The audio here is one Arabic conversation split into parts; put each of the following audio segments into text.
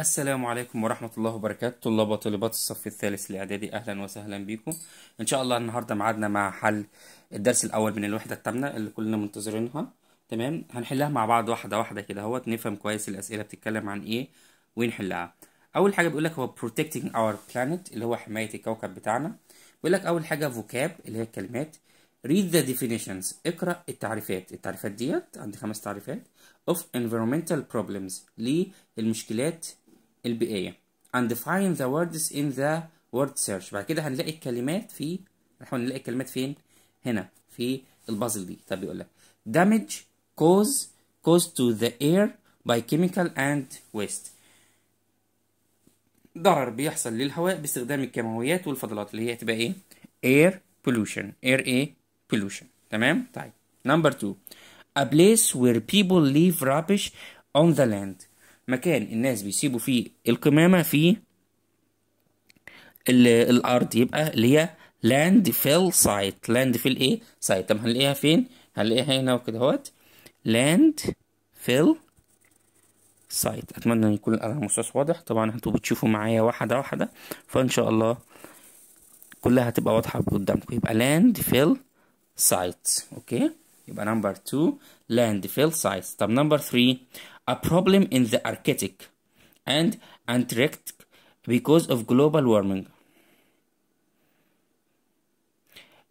السلام عليكم ورحمة الله وبركاته طلاب وطالبات الصف الثالث الإعدادي أهلا وسهلا بيكم إن شاء الله النهاردة معادنا مع حل الدرس الأول من الوحدة الثامنة اللي كلنا منتظرينها تمام هنحلها مع بعض واحدة واحدة كده اهوت نفهم كويس الأسئلة بتتكلم عن إيه ونحلها أول حاجة بيقول لك هو protecting our planet اللي هو حماية الكوكب بتاعنا بيقول لك أول حاجة vocab اللي هي الكلمات read the definitions اقرأ التعريفات التعريفات ديت عندي خمس تعريفات of environmental problems للمشكلات البيئية and find the words in the word search بعد كده هنلاقي الكلمات في نحاول نلاقي الكلمات فين هنا في البازل دي طب بيقول لك damage cause caused to the air by chemical and waste ضرر بيحصل للهواء باستخدام الكيماويات والفضلات اللي هي تبقى ايه air pollution air a pollution تمام طيب number two a place where people leave rubbish on the land مكان الناس بيسيبوا فيه القمامة في الأرض يبقى اللي هي لاند فيل سايت لاند فيل إيه سايت طب هنلاقيها فين هنلاقيها هنا وكده اهوت لاند فيل سايت أتمنى أن يكون الألعاب واضح طبعا انتوا بتشوفوا معايا واحدة واحدة فإن شاء الله كلها هتبقى واضحة قدامكم يبقى لاند فيل سايت أوكي يبقى نمبر 2 لاند فيل سايت طب نمبر 3 a problem in the Arctic and Antarctic because of global warming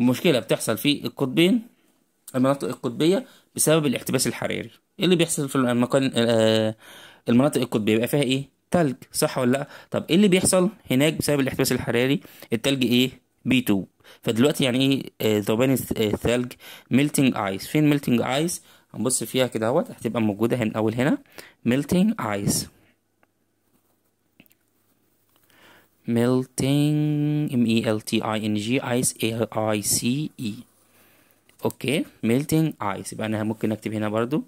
مشكلة بتحصل في القطبين المناطق القطبية بسبب الاحتباس الحراري ايه اللي بيحصل في المكان آه، المناطق القطبية بيبقى فيها ايه تلج صح ولا لا طب ايه اللي بيحصل هناك بسبب الاحتباس الحراري التلج ايه بيتوب فدلوقتي يعني ايه آه، ذوبان آه، الثلج ميلتنج ايس فين ميلتنج ايس هنبص فيها كده اهوت هتبقى موجودة هنا أول هنا melting ice melting m e l t i n g ice a i c e اوكي melting ice يبقى انا ممكن اكتب هنا برضو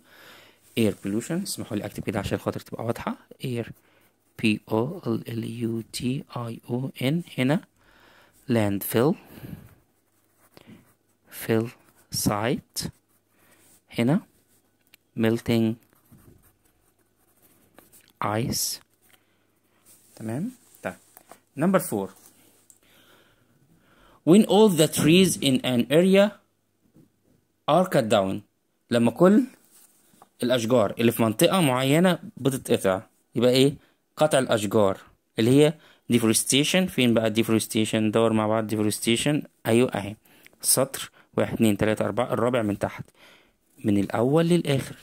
air pollution اسمحوا لي اكتب كده عشان خاطر تبقى واضحة air p o l l u t i o n هنا landfill fill site هنا melting ice تمام طيب number four when all the trees in an area are cut down لما كل الأشجار اللي في منطقة معينة بتتقطع يبقى إيه قطع الأشجار اللي هي deforestation فين بقى deforestation دور مع بعض deforestation أيوة أهي سطر واحد اتنين تلاتة أربعة الرابع من تحت من الاول للاخر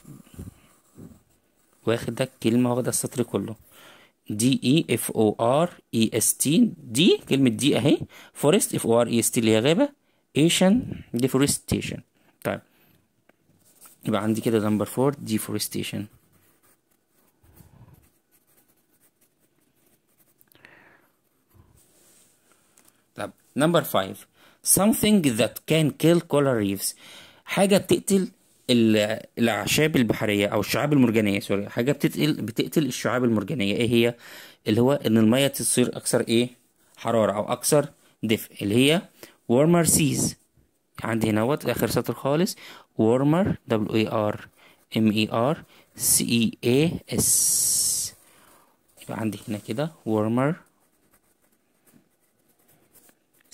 واخد ده كلمة واخد السطر كله D E F O R E S T D كلمة D اهي forest F O R E S T اللي هي غابة Asian deforestation طيب يبقى عندي كده نمبر 4 deforestation طيب نمبر 5 something that can kill coral reefs حاجة بتقتل الاعشاب البحريه او الشعاب المرجانيه سوري حاجه بتتقل بتقتل الشعاب المرجانيه ايه هي اللي هو ان الميه تصير اكثر ايه حراره او اكثر دفء اللي هي warmer seas عندي هنا وات اخر سطر خالص warmer w a r m e r c e a s يبقى عندي هنا كده warmer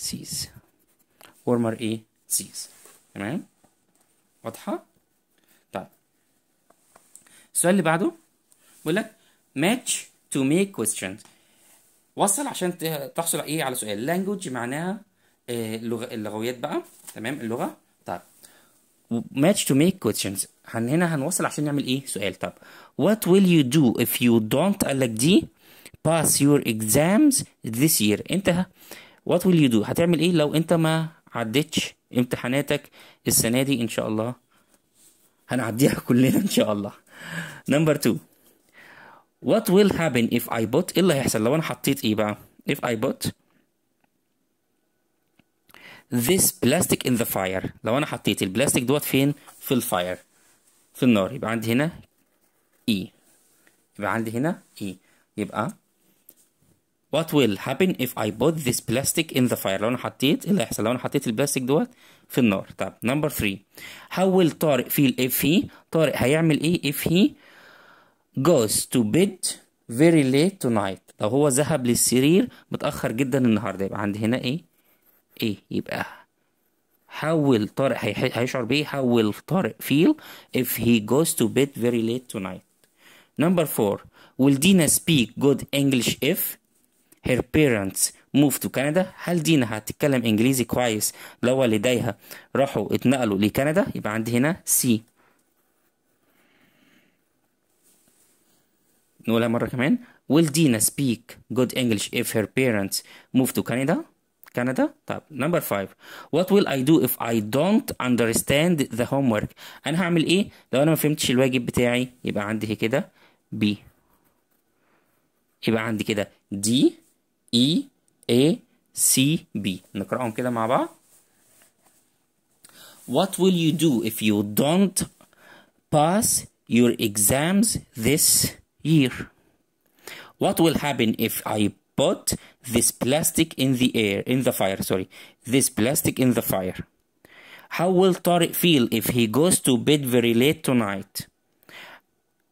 seas warmer ايه seas تمام واضحه السؤال اللي بعده بيقول لك match to make questions وصل عشان تحصل ايه على سؤال language معناها آه، اللغويات بقى تمام اللغه طيب match to make questions هن هنا هنوصل عشان نعمل ايه سؤال طب what will you do if you don't قال لك دي pass your exams this year انت what will you do هتعمل ايه لو انت ما عدتش امتحاناتك السنه دي ان شاء الله هنعديها كلنا ان شاء الله نمبر 2 what will happen if I put ايه اللي هيحصل لو انا حطيت ايه بقى if I put this plastic in the fire لو انا حطيت البلاستيك دوت فين في الفاير في النار يبقى عندي هنا E يبقى عندي هنا E يبقى what will happen if I put this plastic in the fire لو انا حطيت ايه اللي هيحصل لو انا حطيت البلاستيك دوت في النار طب نمبر 3 حول طارق في الاف هي طارق هيعمل ايه if he goes to bed very late tonight لو هو ذهب للسرير متاخر جدا النهارده يبقى عندي هنا ايه ايه يبقى حول طارق هيشعر بيه حول طارق feel if he goes to bed very late tonight number 4 will Dina speak good English if her parents موف تو كندا هل دينا هتتكلم انجليزي كويس لو والديها راحوا اتنقلوا لكندا يبقى عندي هنا سي نقولها مرة كمان will Dina speak good English if her parents move to Canada كندا طب نمبر 5 what will I do if I don't understand the homework أنا هعمل إيه لو أنا ما فهمتش الواجب بتاعي يبقى عندي كده B يبقى عندي كده D E A C B نقرأهم كده مع بعض What will you do if you don't pass your exams this year? What will happen if I put this plastic in the air in the fire sorry this plastic in the fire how will Tariq feel if he goes to bed very late tonight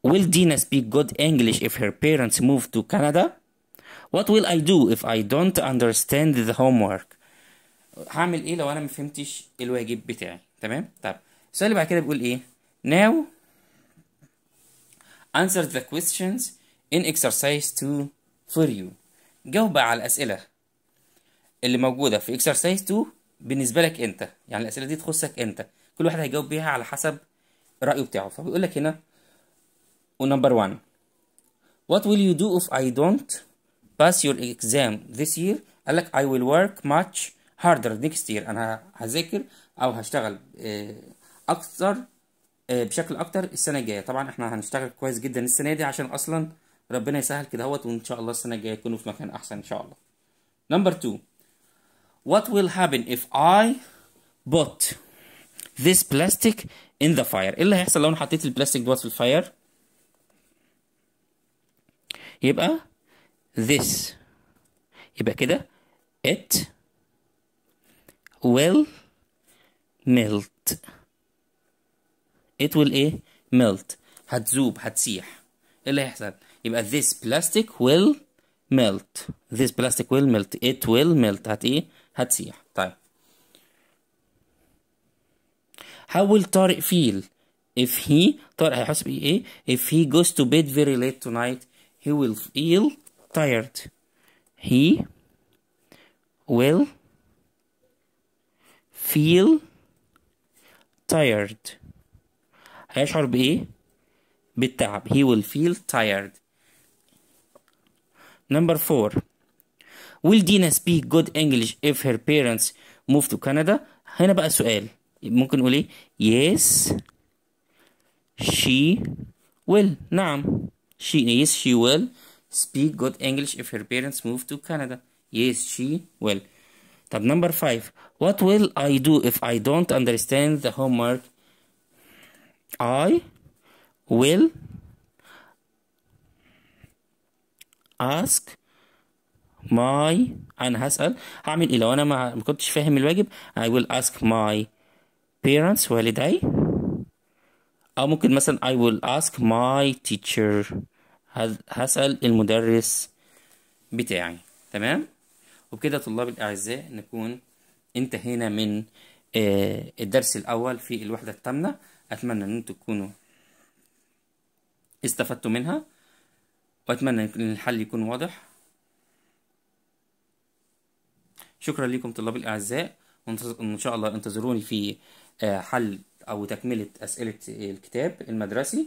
will Dina speak good English if her parents move to Canada What will I do if I don't understand the homework هعمل ايه لو انا ما فهمتش الواجب بتاعي تمام طب السؤال اللي بعد كده بيقول ايه now answer the questions in exercise 2 for you جاوب على الاسئله اللي موجوده في exercise 2 بالنسبه لك انت يعني الاسئله دي تخصك انت كل واحد هيجاوب بيها على حسب رايه بتاعه فبيقول لك هنا ونمبر 1 what will you do if I don't pass your exam this year قال لك I will work much harder next year انا هذاكر او هشتغل آه، اكثر آه، بشكل أكثر السنه الجايه طبعا احنا هنشتغل كويس جدا السنه دي عشان اصلا ربنا يسهل كده هوت وان شاء الله السنه الجايه يكونوا في مكان احسن ان شاء الله نمبر 2 what will happen if I put this plastic in the fire ايه اللي هيحصل لو انا حطيت البلاستيك دوت في الفاير يبقى this يبقى كده it will melt it will ايه eh, melt هتذوب هتسيح ايه اللي هيحصل يبقى this plastic will melt this plastic will melt it will melt هت ايه هتسيح طيب how will طارق feel if he طارق هيحس بايه if he goes to bed very late tonight he will feel tired. He will feel tired. هيشعر بإيه؟ بالتعب. He will feel tired. Number four. Will Dina speak good English if her parents move to Canada? هنا بقى سؤال ممكن نقول ايه؟ Yes she will. نعم. She yes she will speak good English if her parents move to Canada? Yes, she will. Tab number five. What will I do if I don't understand the homework? I will ask my انا هسأل هعمل ايه لو انا ما كنتش فاهم الواجب I will ask my parents والدي او ممكن مثلا I will ask my teacher هسأل المدرس بتاعي تمام وبكده طلاب الأعزاء نكون انتهينا من آه، الدرس الأول في الوحدة الثامنة أتمنى أن أنتم تكونوا استفدتوا منها وأتمنى أن الحل يكون واضح شكرا لكم طلاب الأعزاء وإن شاء الله انتظروني في آه، حل أو تكملة أسئلة الكتاب المدرسي